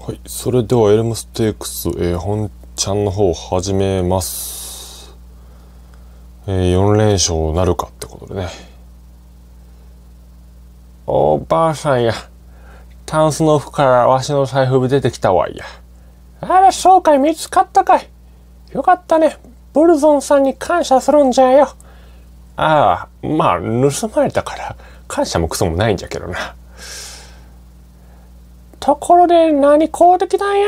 はい、それではエルムステークス、えー、本ちゃんの方を始めます。えー、4連勝なるかってことでね。おばあさんや、タンスの服からわしの財布出てきたわいや。あら、そうかい、見つかったかい。よかったね。ブルゾンさんに感謝するんじゃよ。ああ、まあ、盗まれたから、感謝もクソもないんじゃけどな。ところで何買うてきたんや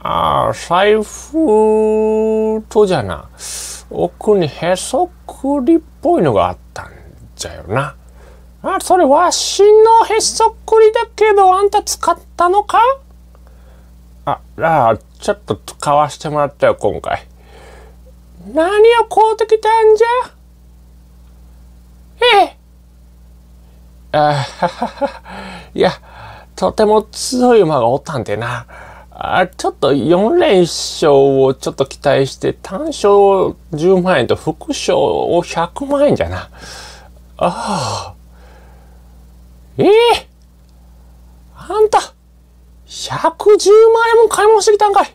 ああ、財布とじゃな。奥にへそくりっぽいのがあったんじゃよな。あ、それわしのへそくりだけどあんた使ったのかあ、あちょっと使わしてもらったよ、今回。何を買うてきたんじゃええ。あははは。いや、とても強い馬がおったんでな。あちょっと4連勝をちょっと期待して、単勝10万円と副賞を100万円じゃな。ああ。ええー、あんた、110万円も買い物してきたんかい。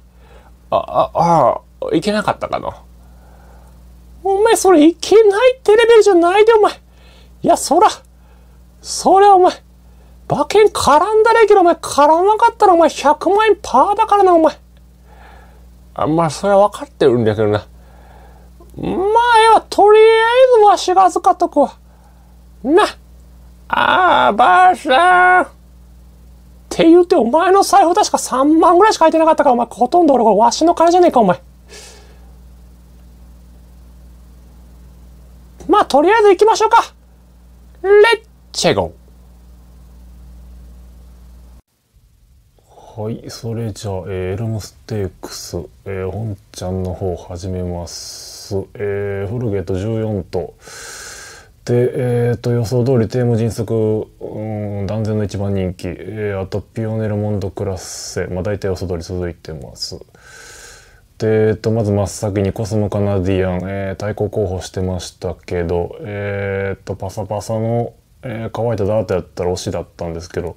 あ、あ、ああ、いけなかったかの。お前それいけないってレベルじゃないでお前。いや、そら、それはお前、馬券絡んだねけど、お前、絡まなかったら、お前、100万円パーだからな、お前。あまあ、それは分かってるんだけどな。まあ、えは、とりあえずわしが預かっとくわ。な。ああ、ばあさん。って言って、お前の財布確か3万ぐらいしか入ってなかったから、お前、ほとんど俺、これ、わしの金じゃねえか、お前。まあ、とりあえず行きましょうか。レッチェゴー。はい、それじゃあ、えー、エルムステークス、えー、本ちゃんの方始めます。えー、フルゲート14と、で、えーと、予想通りテーマ迅速、うん、断然の一番人気、えー、あとピオネルモンドクラッセ、まあ、大体予想通り続いてます。で、えーと、まず真っ先にコスモカナディアン、えー、対抗候補してましたけど、えーと、パサパサの、えー、乾いたダートやったら推しだったんですけど、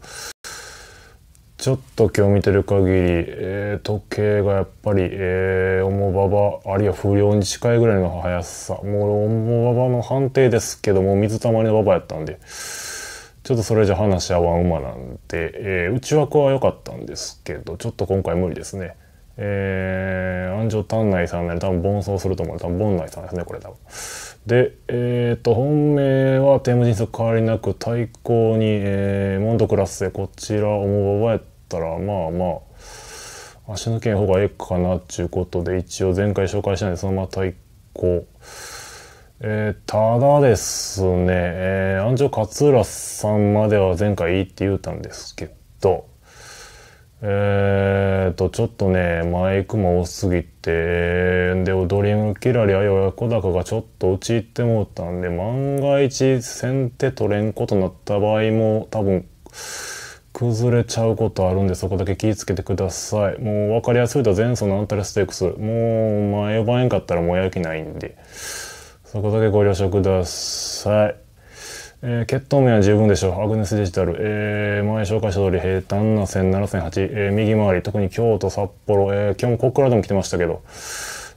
ちょっと今日見てる限り、えー、時計がやっぱり、えー、重馬場、あるいは不良に近いぐらいの速さ。もう重馬場の判定ですけども、水たまりの馬場やったんで、ちょっとそれじゃ話し合わん馬なんで、えー、内枠は良かったんですけど、ちょっと今回無理ですね。えー、安城丹内さんな多分盆走すると思う。多分盆内さんですね、これ多分。で、えっ、ー、と、本命はテーム迅速変わりなく対抗に、えー、モンドクラスでこちら思うばやったら、まあまあ、足抜けん方がええかなっちゅうことで、一応前回紹介したんで、そのまま対抗。えー、ただですね、えー、安城勝浦さんまでは前回いいって言うたんですけど、えーと、ちょっとね、マイクも多すぎて、で、リームキラリあややこだかがちょっと入ってもうたんで、万が一先手取れんことなった場合も多分、崩れちゃうことあるんで、そこだけ気ぃつけてください。もう分かりやすいと前奏のアンタレステークス。もう前呼ばへんかったらもうやる気ないんで、そこだけご了承ください。えー、血統面は十分でしょう。アグネスデジタル。えー、前紹介した通り、平坦な線7008、えー、右回り、特に京都、札幌、えー、今日もからでも来てましたけど、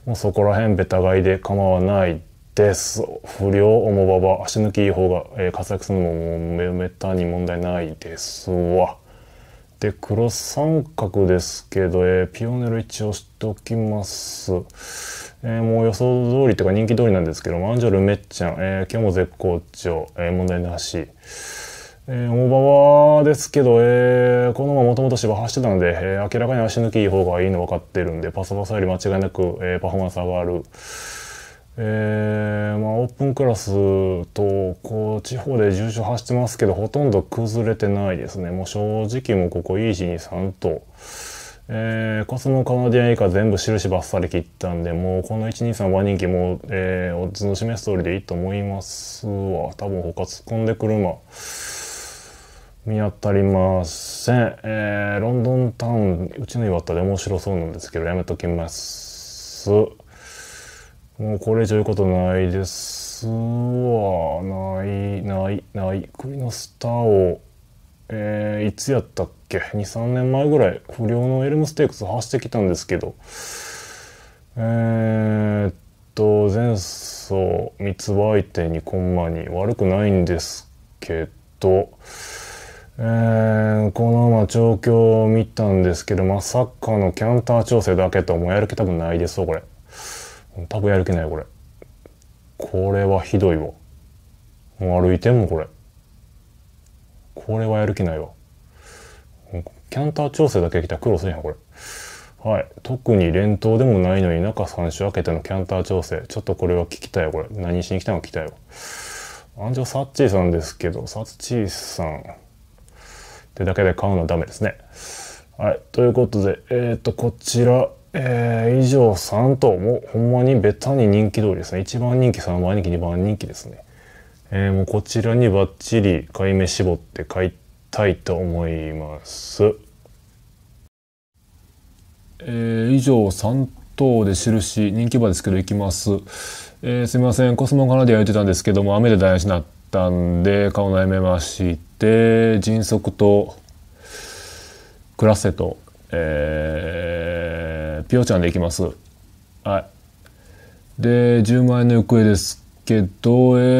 もうそこら辺ベタ買いで構わないです。不良、重ばば、足抜きいい方が、えー、活躍するのももうめったに問題ないですわ。で、黒三角ですけど、えー、ピオネル一応しておきます。えー、もう予想通りというか人気通りなんですけども、アンジョル・メッチャン、えー、今日も絶好調、えー、問題なし。えー、バーはですけど、えー、このままもともと芝走ってたので、えー、明らかに足抜きいい方がいいの分かってるんで、パスパスより間違いなく、えー、パフォーマンス上がる。えー、まあオープンクラスと、こう、地方で重症走ってますけど、ほとんど崩れてないですね。もう正直もうここいいし、置に3と。えー、カスのカナディアン以下全部印ばっさり切ったんで、もうこの1235人気もう、えー、オッズの示す通りでいいと思いますわ。多分他突っ込んでくる馬、見当たりません。えー、ロンドンタウン、うちの岩田で面白そうなんですけど、やめときます。もうこれ以上言うことないですわ。ない、ない、ない。栗のスターを、えー、いつやったっけ23年前ぐらい不良のエルムステークス走ってきたんですけどえー、っと前走三つ葉相手にコンマに悪くないんですけど、えー、このまま調教を見たんですけどまさかのキャンター調整だけともうやる気多分ないですわこれ多分やる気ないこれこれはひどいわもう歩いてんもこれ。これはやる気ないわ。キャンター調整だけ来きたら苦労するやん、これ。はい。特に連投でもないのに中3種分けてのキャンター調整。ちょっとこれは聞きたいよ、これ。何しに来たの聞きたいよ。アンジョサッチーさんですけど、サッチーさんってだけで買うのはダメですね。はい。ということで、えっ、ー、と、こちら、えー、以上3と、もうほんまにったに人気通りですね。1番人気、3番人気、2番人気ですね。えー、もうこちらにバッチリ買い目絞って買いたいと思います。えー、以上3等で印人気馬ですけどいきます。えー、すみませんコスモカナディア言ってたんですけども雨で台無しになったんで顔悩めまして迅速とクラッセと、えー、ピオちゃんでいきます。はい。で10万円の行方ですけど、えっ、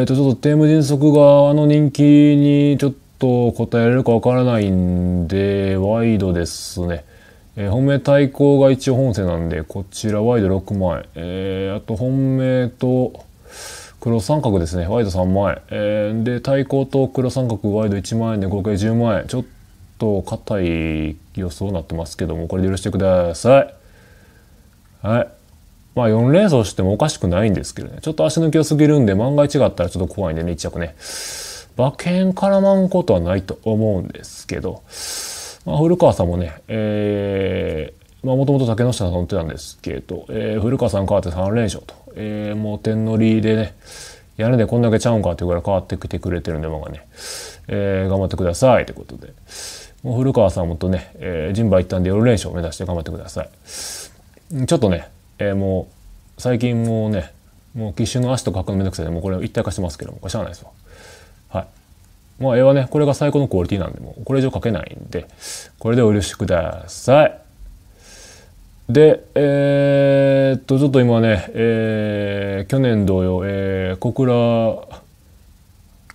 ー、と、ちょっとテーム迅速があの人気にちょっと答えられるかわからないんで、ワイドですね。えー、本命対抗が一応本線なんで、こちらワイド6枚。えー、あと本命と黒三角ですね。ワイド3枚。えー、で、対抗と黒三角ワイド1万円で合計10万円。ちょっと硬い予想になってますけども、これで許してください。はい。まあ4連勝してもおかしくないんですけどね。ちょっと足抜きをすぎるんで、万が一があったらちょっと怖いんでね、一着ね。馬券絡まんことはないと思うんですけど、まあ、古川さんもね、えー、まあもともと竹下さん乗ってたんですけど、えー、古川さん変わって3連勝と。えー、もう点乗りでね、屋根でこんだけちゃうんかっていうぐらい変わってきてくれてるんで、まあね、えー、頑張ってくださいってことで。もう古川さんもとね、えー、人馬一旦で4連勝を目指して頑張ってください。ちょっとね、えー、もう最近もうねもう機種の足とか履くのめんどくさいでもうこれ一体化してますけどもこれしゃあないですよはいまあ絵はねこれが最高のクオリティなんでもうこれ以上描けないんでこれでお許しくださいでえー、っとちょっと今ね、えー、去年同様、えー、小倉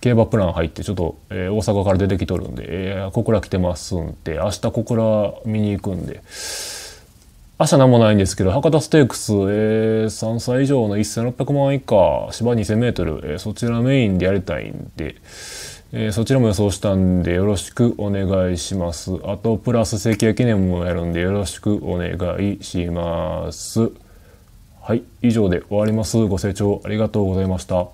競馬プラン入ってちょっと、えー、大阪から出てきとるんで、えー、小倉来てますんで明日小倉見に行くんで朝な何もないんですけど、博多ステークス、えー、3歳以上の1600万以下、芝2000メートル、えー、そちらメインでやりたいんで、えー、そちらも予想したんでよろしくお願いします。あと、プラス関谷記念もやるんでよろしくお願いします。はい、以上で終わります。ご清聴ありがとうございました。